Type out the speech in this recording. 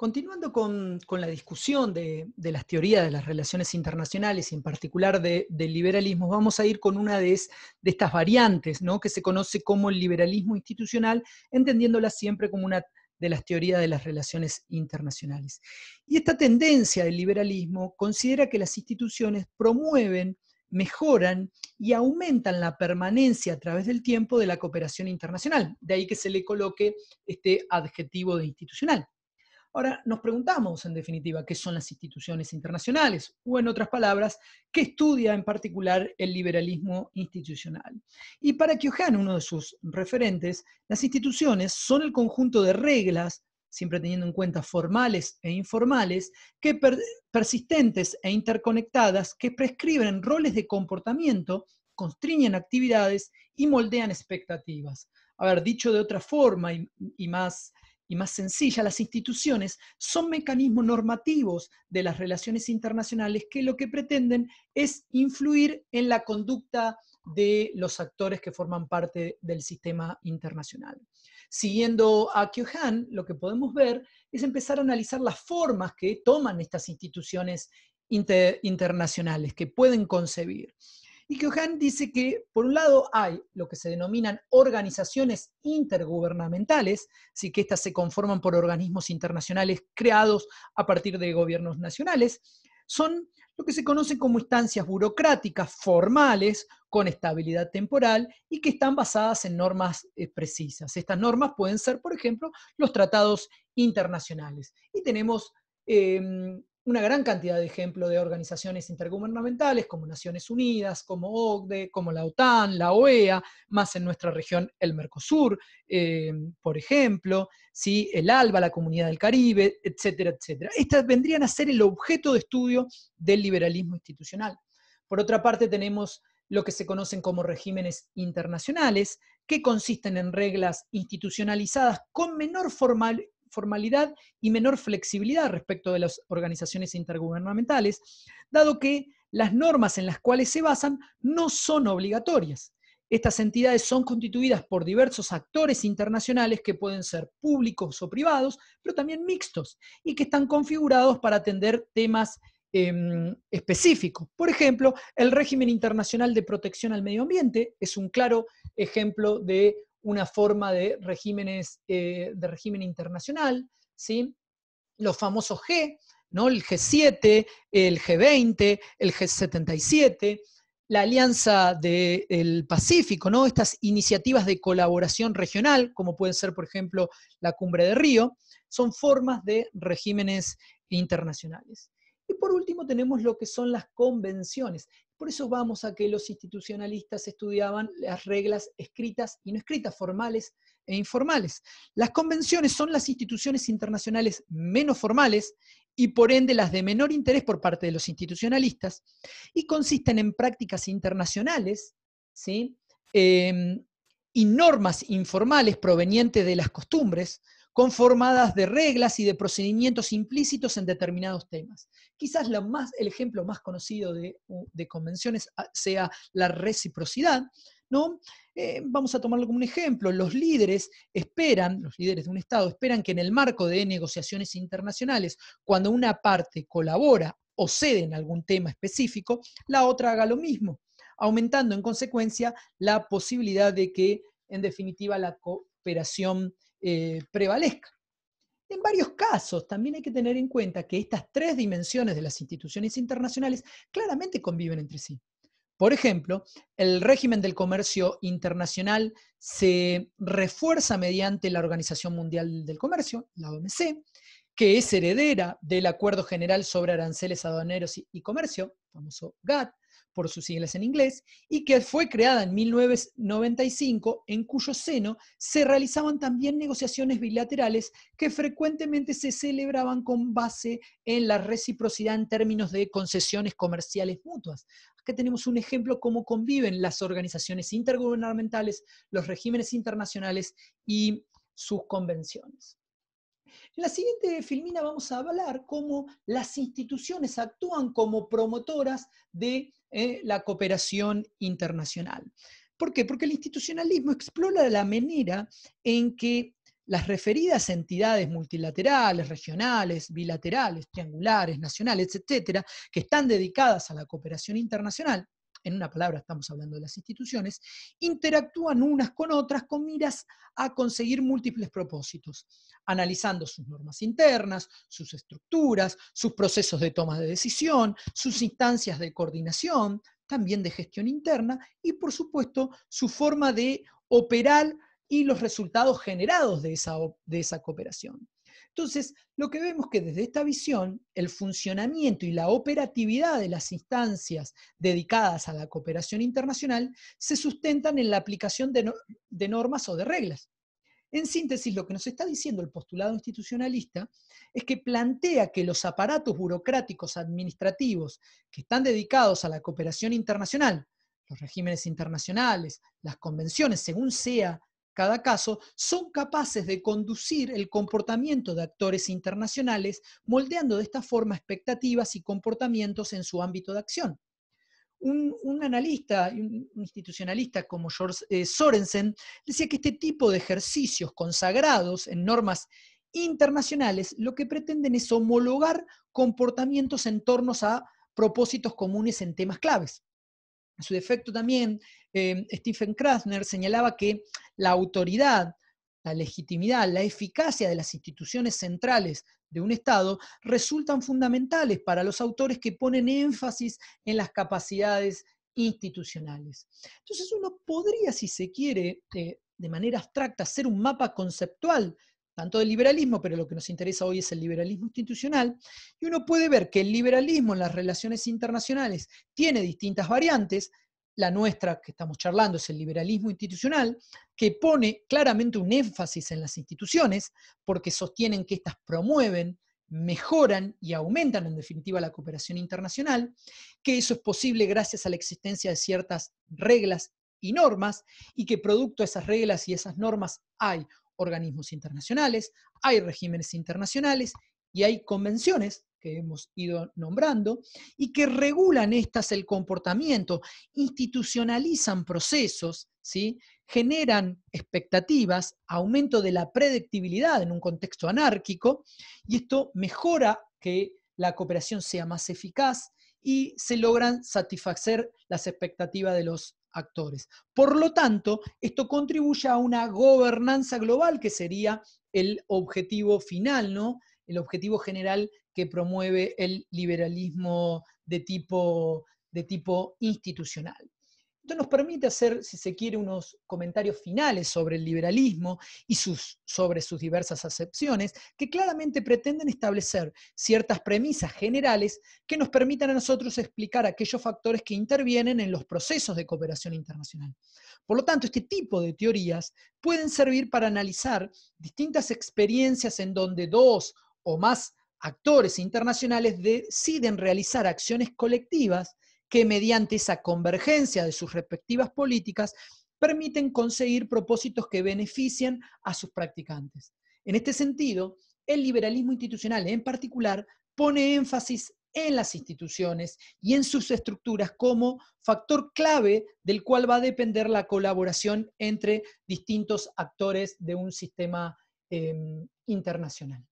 Continuando con, la discusión de, las teorías de las relaciones internacionales y en particular del liberalismo, vamos a ir con una de, estas variantes que se conoce como el liberalismo institucional, entendiéndola siempre como una de las teorías de las relaciones internacionales. Y esta tendencia del liberalismo considera que las instituciones promueven, mejoran y aumentan la permanencia a través del tiempo de la cooperación internacional, de ahí que se le coloque este adjetivo de institucional. Ahora nos preguntamos, en definitiva, qué son las instituciones internacionales, o en otras palabras, qué estudia en particular el liberalismo institucional. Y para Kiohan, uno de sus referentes, las instituciones son el conjunto de reglas, siempre teniendo en cuenta formales e informales, que persistentes e interconectadas, que prescriben roles de comportamiento, constriñen actividades y moldean expectativas. A ver, dicho de otra forma y, y más y más sencilla, las instituciones son mecanismos normativos de las relaciones internacionales que lo que pretenden es influir en la conducta de los actores que forman parte del sistema internacional. Siguiendo a Kyohan, lo que podemos ver es empezar a analizar las formas que toman estas instituciones internacionales, que pueden concebir. Y O'Han dice que, por un lado, hay lo que se denominan organizaciones intergubernamentales, sí que estas se conforman por organismos internacionales creados a partir de gobiernos nacionales. Son lo que se conocen como instancias burocráticas formales con estabilidad temporal y que están basadas en normas eh, precisas. Estas normas pueden ser, por ejemplo, los tratados internacionales. Y tenemos em, una gran cantidad de ejemplos de organizaciones intergubernamentales como Naciones Unidas, como OCDE, como la OTAN, la OEA, más en nuestra región el Mercosur, eh, por ejemplo, ¿sí? el ALBA, la Comunidad del Caribe, etcétera, etcétera. Estas vendrían a ser el objeto de estudio del liberalismo institucional. Por otra parte, tenemos lo que se conocen como regímenes internacionales, que consisten en reglas institucionalizadas con menor formal, formalidad y menor flexibilidad respecto de las organizaciones intergubernamentales, dado que las normas en las cuales se basan no son obligatorias. Estas entidades son constituidas por diversos actores internacionales que pueden ser públicos o privados, pero también mixtos, y que están configurados para atender temas em, específicos. Por ejemplo, el régimen internacional de protección al medio ambiente es un claro ejemplo de una forma de, regímenes, eh, de régimen internacional, ¿sí? los famosos G, ¿no? el G7, el G20, el G77, la Alianza del Pacífico, ¿no? estas iniciativas de colaboración regional, como pueden ser, por ejemplo, la Cumbre de Río, son formas de regímenes internacionales. Y por último tenemos lo que son las convenciones, por eso vamos a que los institucionalistas estudiaban las reglas escritas y no escritas, formales e informales. Las convenciones son las instituciones internacionales menos formales y por ende las de menor interés por parte de los institucionalistas y consisten en prácticas internacionales em, y normas informales provenientes de las costumbres, conformadas de reglas y de procedimientos implícitos en determinados temas. Quizás más, el ejemplo más conocido de, convenciones ah, sea la reciprocidad, ¿no? Eh, vamos a tomarlo como un ejemplo. Los líderes esperan, los líderes de un Estado esperan que en el marco de negociaciones internacionales, cuando una parte colabora o cede en algún tema específico, la otra haga lo mismo, aumentando en consecuencia la posibilidad de que, en definitiva, la cooperación eh, prevalezca. En varios casos también hay que tener en cuenta que estas tres dimensiones de las instituciones internacionales claramente conviven entre sí. Por ejemplo, el régimen del comercio internacional se refuerza mediante la Organización Mundial del Comercio, la OMC, que es heredera del Acuerdo General sobre Aranceles Aduaneros y Comercio, famoso GATT, por sus siglas en inglés, y que fue creada en 1995, en cuyo seno se realizaban también negociaciones bilaterales que frecuentemente se celebraban con base en la reciprocidad en términos de concesiones comerciales mutuas. aquí tenemos un ejemplo cómo conviven las organizaciones intergubernamentales, los regímenes internacionales y sus convenciones. En la siguiente filmina vamos a hablar cómo las instituciones actúan como promotoras de eh, la cooperación internacional. ¿Por qué? Porque el institucionalismo explora la manera en que las referidas entidades multilaterales, regionales, bilaterales, triangulares, nacionales, etcétera, que están dedicadas a la cooperación internacional, en una palabra estamos hablando de las instituciones, interactúan unas con otras con miras a conseguir múltiples propósitos, analizando sus normas internas, sus estructuras, sus procesos de toma de decisión, sus instancias de coordinación, también de gestión interna y, por supuesto, su forma de operar y los resultados generados de esa, de esa cooperación. Entonces, lo que vemos que desde esta visión, el funcionamiento y la operatividad de las instancias dedicadas a la cooperación internacional se sustentan en la aplicación de, normas o de reglas. En síntesis, lo que nos está diciendo el postulado institucionalista es que plantea que los aparatos burocráticos administrativos que están dedicados a la cooperación internacional, los regímenes internacionales, las convenciones, según sea cada caso son capaces de conducir el comportamiento de actores internacionales, moldeando de esta forma expectativas y comportamientos en su ámbito de acción. Un, analista, un institucionalista como George eh, Sorensen, decía que este tipo de ejercicios consagrados en normas internacionales lo que pretenden es homologar comportamientos en torno a propósitos comunes en temas claves. A su defecto también, eh, Stephen Krasner señalaba que la autoridad, la legitimidad, la eficacia de las instituciones centrales de un Estado resultan fundamentales para los autores que ponen énfasis en las capacidades institucionales. Entonces uno podría, si se quiere, eh, de manera abstracta, hacer un mapa conceptual tanto del liberalismo, pero lo que nos interesa hoy es el liberalismo institucional, y uno puede ver que el liberalismo en las relaciones internacionales tiene distintas variantes, la nuestra que estamos charlando es el liberalismo institucional, que pone claramente un énfasis en las instituciones, porque sostienen que éstas promueven, mejoran y aumentan en definitiva la cooperación internacional, que eso es posible gracias a la existencia de ciertas reglas y normas, y que producto de esas reglas y esas normas hay organismos internacionales, hay regímenes internacionales y hay convenciones que hemos ido nombrando y que regulan estas el comportamiento, institucionalizan procesos, ¿sí? generan expectativas, aumento de la predictibilidad en un contexto anárquico y esto mejora que la cooperación sea más eficaz y se logran satisfacer las expectativas de los actores. Por lo tanto, esto contribuye a una gobernanza global que sería el objetivo final, ¿no? El objetivo general que promueve el liberalismo de tipo institucional nos permite hacer, si se quiere, unos comentarios finales sobre el liberalismo y sus, sobre sus diversas acepciones, que claramente pretenden establecer ciertas premisas generales que nos permitan a nosotros explicar aquellos factores que intervienen en los procesos de cooperación internacional. Por lo tanto, este tipo de teorías pueden servir para analizar distintas experiencias en donde dos o más actores internacionales deciden realizar acciones colectivas que mediante esa convergencia de sus respectivas políticas permiten conseguir propósitos que benefician a sus practicantes. En este sentido, el liberalismo institucional en particular pone énfasis en las instituciones y en sus estructuras como factor clave del cual va a depender la colaboración entre distintos actores de un sistema em, internacional.